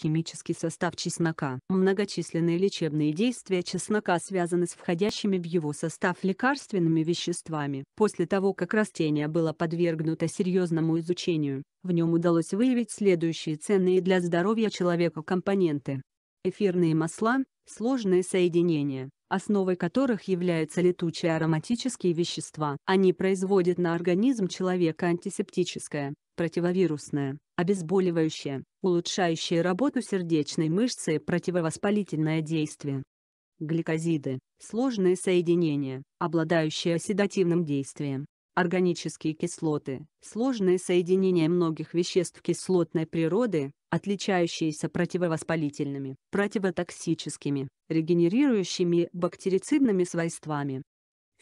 Химический состав чеснока. Многочисленные лечебные действия чеснока связаны с входящими в его состав лекарственными веществами. После того, как растение было подвергнуто серьезному изучению, в нем удалось выявить следующие ценные для здоровья человека компоненты. Эфирные масла, сложные соединения, основой которых являются летучие ароматические вещества. Они производят на организм человека антисептическое, противовирусное, обезболивающее, улучшающее работу сердечной мышцы и противовоспалительное действие. Гликозиды – сложные соединения, обладающие оседативным действием. Органические кислоты – сложные соединения многих веществ кислотной природы, отличающиеся противовоспалительными, противотоксическими, регенерирующими бактерицидными свойствами.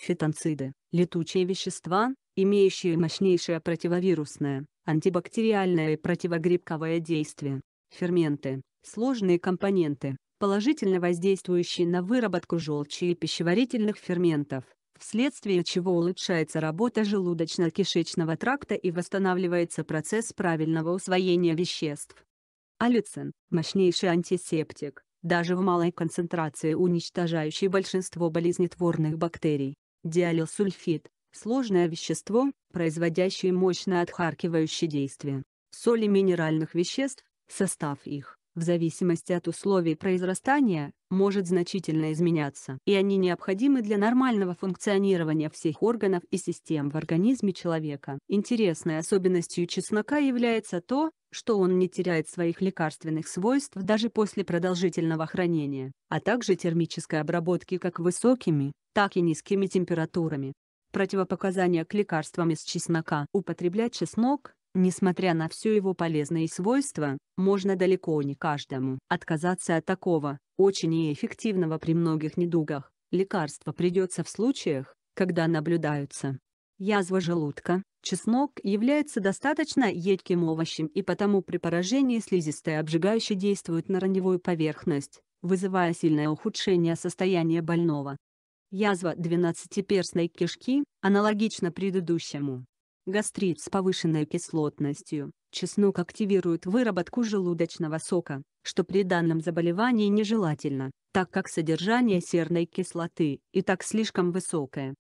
Фитонциды – летучие вещества, имеющие мощнейшее противовирусное, антибактериальное и противогрибковое действие. Ферменты – сложные компоненты, положительно воздействующие на выработку желчи и пищеварительных ферментов, вследствие чего улучшается работа желудочно-кишечного тракта и восстанавливается процесс правильного усвоения веществ. Алюцин – мощнейший антисептик, даже в малой концентрации уничтожающий большинство болезнетворных бактерий. Диалилсульфид сложное вещество, производящее мощное отхаркивающее действие. Соли минеральных веществ, состав их, в зависимости от условий произрастания, может значительно изменяться. И они необходимы для нормального функционирования всех органов и систем в организме человека. Интересной особенностью чеснока является то, что он не теряет своих лекарственных свойств даже после продолжительного хранения, а также термической обработки как высокими, так и низкими температурами. Противопоказания к лекарствам из чеснока. Употреблять чеснок, несмотря на все его полезные свойства, можно далеко не каждому. Отказаться от такого, очень неэффективного при многих недугах, лекарство придется в случаях, когда наблюдаются язва желудка, чеснок является достаточно едким овощем и потому при поражении слизистой обжигающе действует на раневую поверхность, вызывая сильное ухудшение состояния больного. Язва двенадцатиперстной кишки, аналогично предыдущему. Гастрит с повышенной кислотностью. Чеснок активирует выработку желудочного сока, что при данном заболевании нежелательно, так как содержание серной кислоты и так слишком высокое.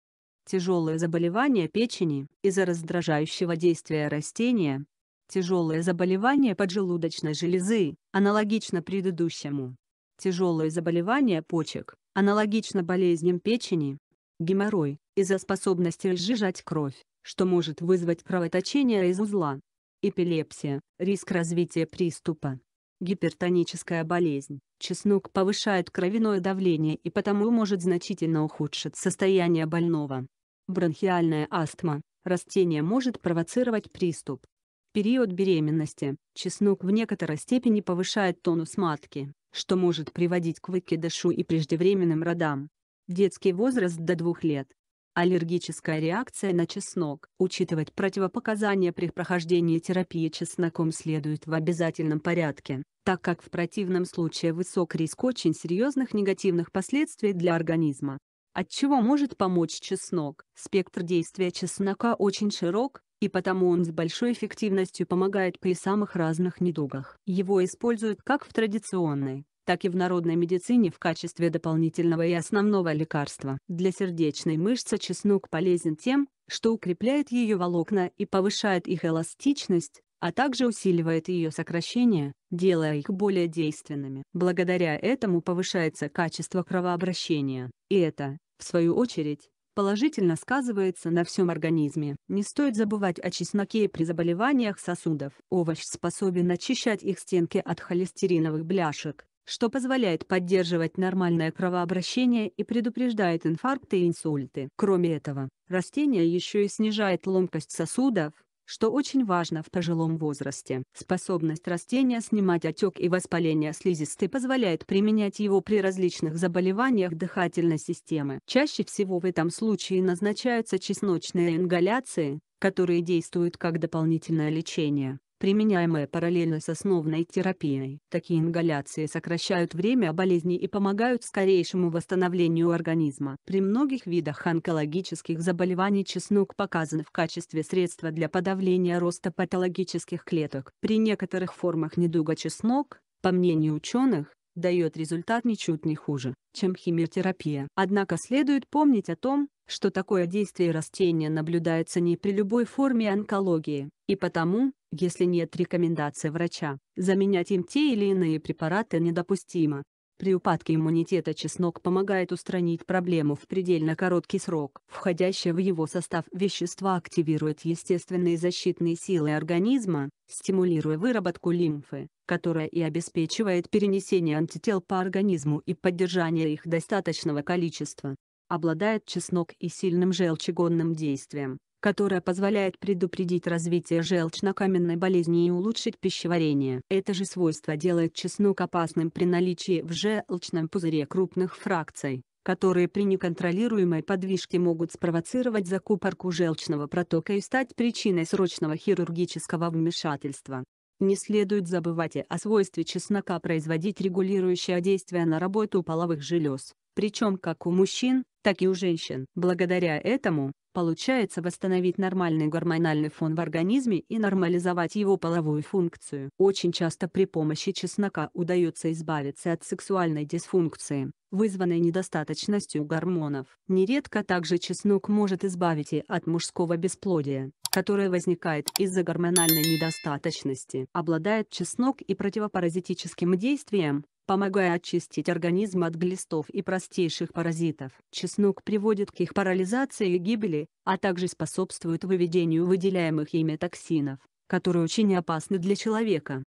Тяжелое заболевание печени из-за раздражающего действия растения. Тяжелое заболевание поджелудочной железы, аналогично предыдущему. Тяжелое заболевание почек Аналогично болезням печени, геморрой, из-за способности разжижать кровь, что может вызвать кровоточение из узла. Эпилепсия, риск развития приступа. Гипертоническая болезнь. Чеснок повышает кровяное давление и потому может значительно ухудшить состояние больного. Бронхиальная астма. Растение может провоцировать приступ. Период беременности. Чеснок в некоторой степени повышает тонус матки что может приводить к выкидышу и преждевременным родам. Детский возраст до двух лет. Аллергическая реакция на чеснок. Учитывать противопоказания при прохождении терапии чесноком следует в обязательном порядке, так как в противном случае высок риск очень серьезных негативных последствий для организма. От чего может помочь чеснок? Спектр действия чеснока очень широк, и потому он с большой эффективностью помогает при самых разных недугах. Его используют как в традиционной, так и в народной медицине в качестве дополнительного и основного лекарства. Для сердечной мышцы чеснок полезен тем, что укрепляет ее волокна и повышает их эластичность, а также усиливает ее сокращение, делая их более действенными. Благодаря этому повышается качество кровообращения, и это, в свою очередь, положительно сказывается на всем организме. Не стоит забывать о чесноке при заболеваниях сосудов. Овощ способен очищать их стенки от холестериновых бляшек, что позволяет поддерживать нормальное кровообращение и предупреждает инфаркты и инсульты. Кроме этого, растение еще и снижает ломкость сосудов, что очень важно в пожилом возрасте. Способность растения снимать отек и воспаление слизистой позволяет применять его при различных заболеваниях дыхательной системы. Чаще всего в этом случае назначаются чесночные ингаляции, которые действуют как дополнительное лечение применяемая параллельно с основной терапией. Такие ингаляции сокращают время болезни и помогают скорейшему восстановлению организма. При многих видах онкологических заболеваний чеснок показан в качестве средства для подавления роста патологических клеток. При некоторых формах недуга чеснок, по мнению ученых, дает результат ничуть не хуже, чем химиотерапия. Однако следует помнить о том, что такое действие растения наблюдается не при любой форме онкологии, и потому, если нет рекомендации врача, заменять им те или иные препараты недопустимо. При упадке иммунитета чеснок помогает устранить проблему в предельно короткий срок. Входящее в его состав вещество активирует естественные защитные силы организма, стимулируя выработку лимфы, которая и обеспечивает перенесение антител по организму и поддержание их достаточного количества. Обладает чеснок и сильным желчегонным действием, которая позволяет предупредить развитие желчнокаменной болезни и улучшить пищеварение. Это же свойство делает чеснок опасным при наличии в желчном пузыре крупных фракций которые при неконтролируемой подвижке могут спровоцировать закупорку желчного протока и стать причиной срочного хирургического вмешательства. Не следует забывать и о свойстве чеснока производить регулирующее действие на работу половых желез, причем как у мужчин, так и у женщин. Благодаря этому, получается восстановить нормальный гормональный фон в организме и нормализовать его половую функцию. Очень часто при помощи чеснока удается избавиться от сексуальной дисфункции, вызванной недостаточностью гормонов. Нередко также чеснок может избавить и от мужского бесплодия, которое возникает из-за гормональной недостаточности. Обладает чеснок и противопаразитическим действием, помогая очистить организм от глистов и простейших паразитов. Чеснок приводит к их парализации и гибели, а также способствует выведению выделяемых ими токсинов, которые очень опасны для человека.